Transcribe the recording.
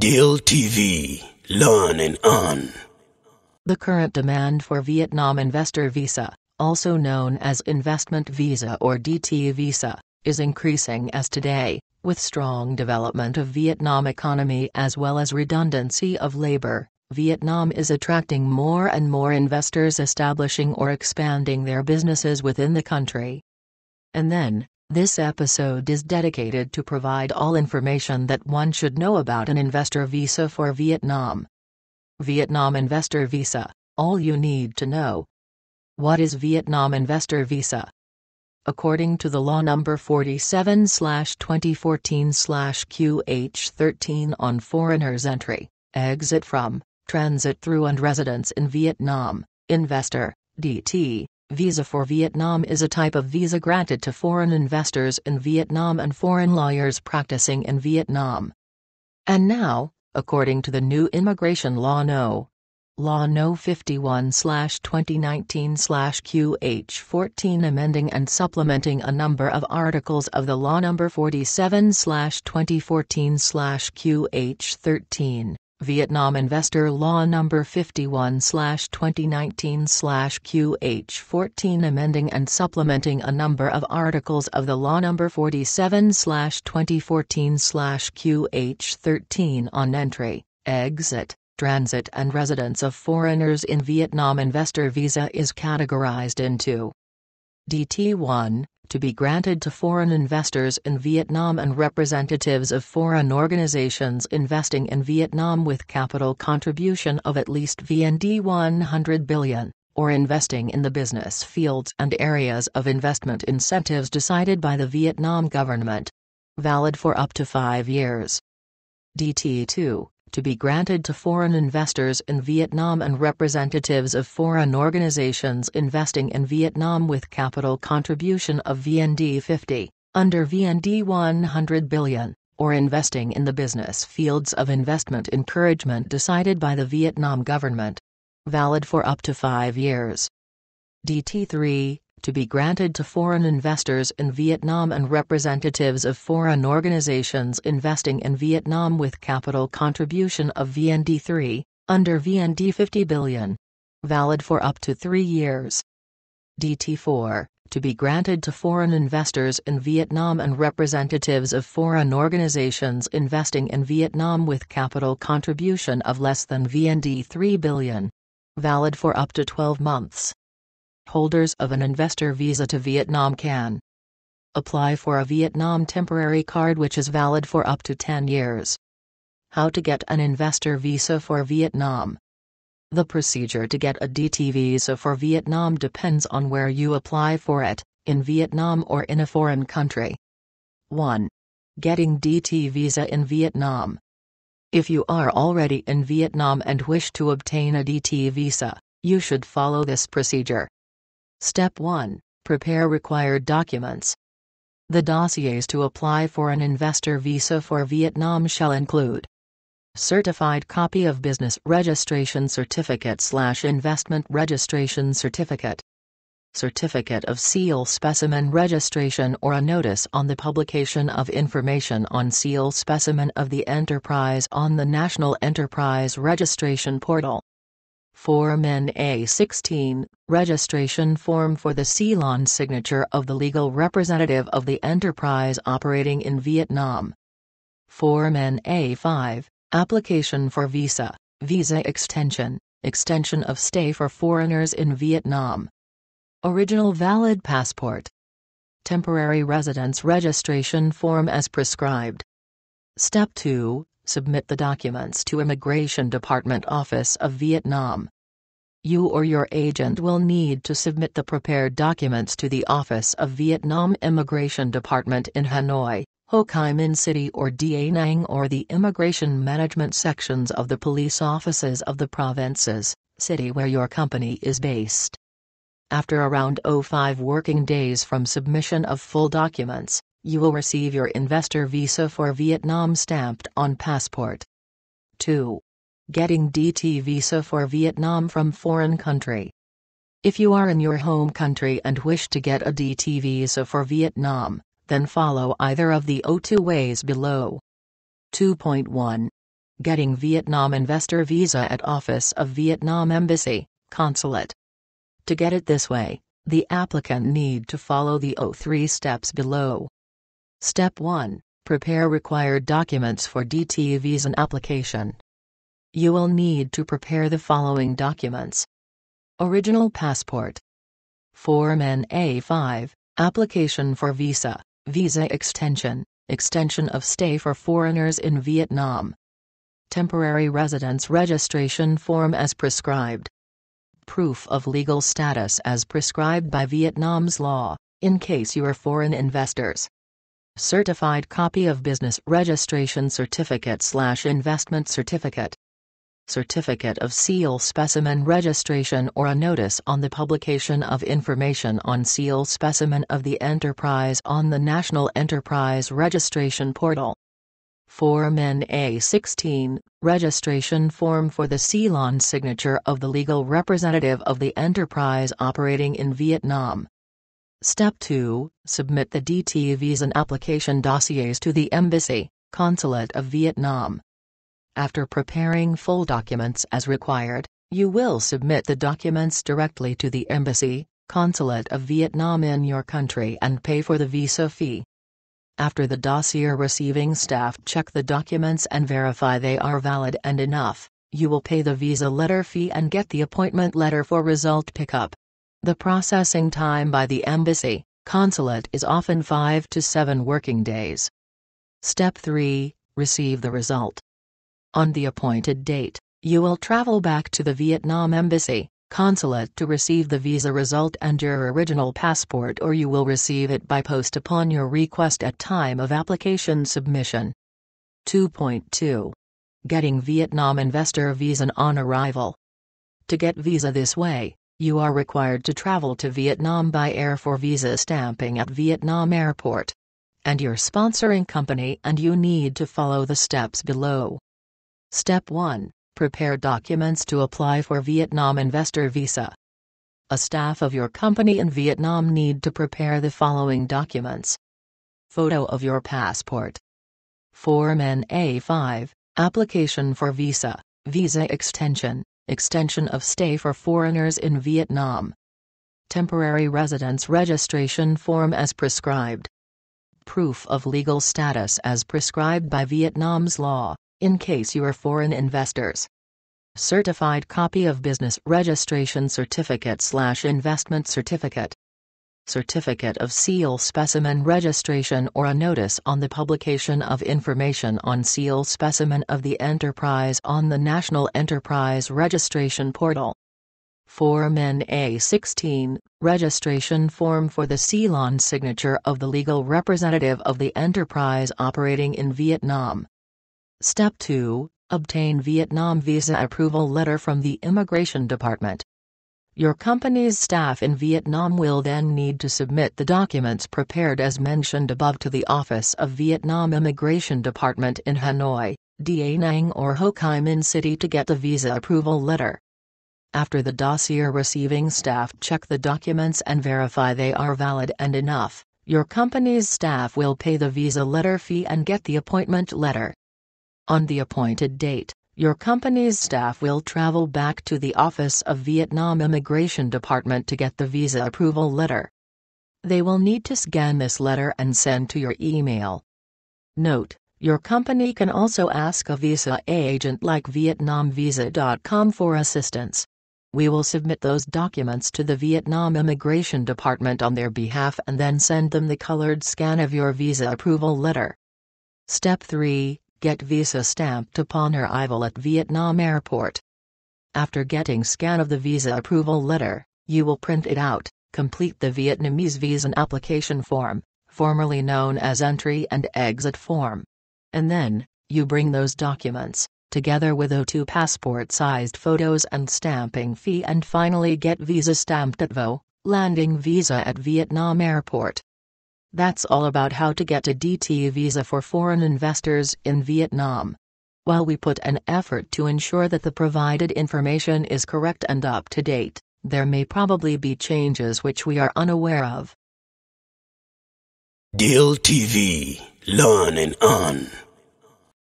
Deal TV. Learn and earn. The current demand for Vietnam investor visa, also known as investment visa or DT visa, is increasing as today, with strong development of Vietnam economy as well as redundancy of labor, Vietnam is attracting more and more investors establishing or expanding their businesses within the country. And then, this episode is dedicated to provide all information that one should know about an investor visa for Vietnam. Vietnam Investor Visa All you need to know. What is Vietnam Investor Visa? According to the law number 47 2014 QH 13 on foreigners' entry, exit from, transit through, and residence in Vietnam, investor, DT, Visa for Vietnam is a type of visa granted to foreign investors in Vietnam and foreign lawyers practicing in Vietnam. And now, according to the new immigration law no. Law No 51/2019/QH14 amending and supplementing a number of articles of the law number 47/2014/QH13 Vietnam Investor Law No. 51-2019-QH14 amending and supplementing a number of articles of the Law No. 47-2014-QH13 on entry, exit, transit and residence of foreigners in Vietnam Investor Visa is categorized into DT1, to be granted to foreign investors in Vietnam and representatives of foreign organizations investing in Vietnam with capital contribution of at least VND 100 billion, or investing in the business fields and areas of investment incentives decided by the Vietnam government. Valid for up to five years. DT 2 to be granted to foreign investors in Vietnam and representatives of foreign organizations investing in Vietnam with capital contribution of VND 50, under VND 100 billion, or investing in the business fields of investment encouragement decided by the Vietnam government. Valid for up to five years. DT 3, to be granted to foreign investors in Vietnam and representatives of foreign organizations investing in Vietnam with capital contribution of VND 3, under VND 50 billion. Valid for up to three years. DT 4 to be granted to foreign investors in Vietnam and representatives of foreign organizations investing in Vietnam with capital contribution of less than VND 3 billion. Valid for up to 12 months holders of an investor visa to Vietnam can apply for a Vietnam temporary card which is valid for up to 10 years. How to get an investor visa for Vietnam. The procedure to get a DT visa for Vietnam depends on where you apply for it, in Vietnam or in a foreign country. 1. Getting DT visa in Vietnam. If you are already in Vietnam and wish to obtain a DT visa, you should follow this procedure. Step 1 Prepare required documents. The dossiers to apply for an investor visa for Vietnam shall include Certified copy of business registration certificate slash investment registration certificate Certificate of seal specimen registration or a notice on the publication of information on seal specimen of the enterprise on the National Enterprise Registration Portal Form N A16, registration form for the Ceylon signature of the legal representative of the enterprise operating in Vietnam. Form N A5, application for visa, visa extension, extension of stay for foreigners in Vietnam. Original valid passport. Temporary residence registration form as prescribed. Step 2 submit the documents to Immigration Department Office of Vietnam. You or your agent will need to submit the prepared documents to the Office of Vietnam Immigration Department in Hanoi, Ho Chi Minh City or Da Nang or the Immigration Management Sections of the police offices of the provinces, city where your company is based. After around 05 working days from submission of full documents, you will receive your investor visa for Vietnam stamped on passport. 2. Getting DT visa for Vietnam from foreign country. If you are in your home country and wish to get a DT visa for Vietnam, then follow either of the O2 ways below. 2.1. Getting Vietnam Investor Visa at Office of Vietnam Embassy, Consulate. To get it this way, the applicant need to follow the O3 steps below. Step 1. Prepare required documents for DT visa application. You will need to prepare the following documents. Original passport. Form N-A5, application for visa, visa extension, extension of stay for foreigners in Vietnam. Temporary residence registration form as prescribed. Proof of legal status as prescribed by Vietnam's law, in case you are foreign investors certified copy of business registration certificate slash investment certificate certificate of seal specimen registration or a notice on the publication of information on seal specimen of the enterprise on the National Enterprise Registration Portal. Form N-A16, registration form for the seal on signature of the legal representative of the enterprise operating in Vietnam. Step 2. Submit the DT visa application dossiers to the Embassy, Consulate of Vietnam. After preparing full documents as required, you will submit the documents directly to the Embassy, Consulate of Vietnam in your country and pay for the visa fee. After the dossier receiving staff check the documents and verify they are valid and enough, you will pay the visa letter fee and get the appointment letter for result pickup. The processing time by the embassy, consulate is often 5 to 7 working days. Step 3 Receive the result. On the appointed date, you will travel back to the Vietnam Embassy, Consulate to receive the visa result and your original passport or you will receive it by post upon your request at time of application submission. 2.2. Getting Vietnam Investor Visa on Arrival To get visa this way, you are required to travel to Vietnam by air for visa stamping at Vietnam Airport. And your sponsoring company and you need to follow the steps below. Step 1 Prepare documents to apply for Vietnam Investor Visa. A staff of your company in Vietnam need to prepare the following documents Photo of your passport, Form NA5, application for visa, visa extension, extension of stay for foreigners in Vietnam, temporary residence registration form as prescribed, proof of legal status as prescribed by Vietnam's law in case you are foreign investors. Certified copy of business registration certificate slash investment certificate. Certificate of seal specimen registration or a notice on the publication of information on seal specimen of the enterprise on the National Enterprise Registration Portal. Form NA16, registration form for the CELON signature of the legal representative of the enterprise operating in Vietnam. Step 2 Obtain Vietnam Visa Approval Letter from the Immigration Department. Your company's staff in Vietnam will then need to submit the documents prepared as mentioned above to the Office of Vietnam Immigration Department in Hanoi, Da Nang or Ho Chi Minh City to get the visa approval letter. After the dossier receiving staff check the documents and verify they are valid and enough, your company's staff will pay the visa letter fee and get the appointment letter. On the appointed date, your company's staff will travel back to the Office of Vietnam Immigration Department to get the visa approval letter. They will need to scan this letter and send to your email. Note, your company can also ask a visa agent like VietnamVisa.com for assistance. We will submit those documents to the Vietnam Immigration Department on their behalf and then send them the colored scan of your visa approval letter. Step 3 get visa stamped upon arrival at Vietnam Airport. After getting scan of the visa approval letter, you will print it out, complete the Vietnamese visa application form, formerly known as entry and exit form. And then, you bring those documents, together with O2 passport sized photos and stamping fee and finally get visa stamped at VO, landing visa at Vietnam Airport. That's all about how to get a DT visa for foreign investors in Vietnam. While we put an effort to ensure that the provided information is correct and up to date, there may probably be changes which we are unaware of. Deal TV. Learn and earn.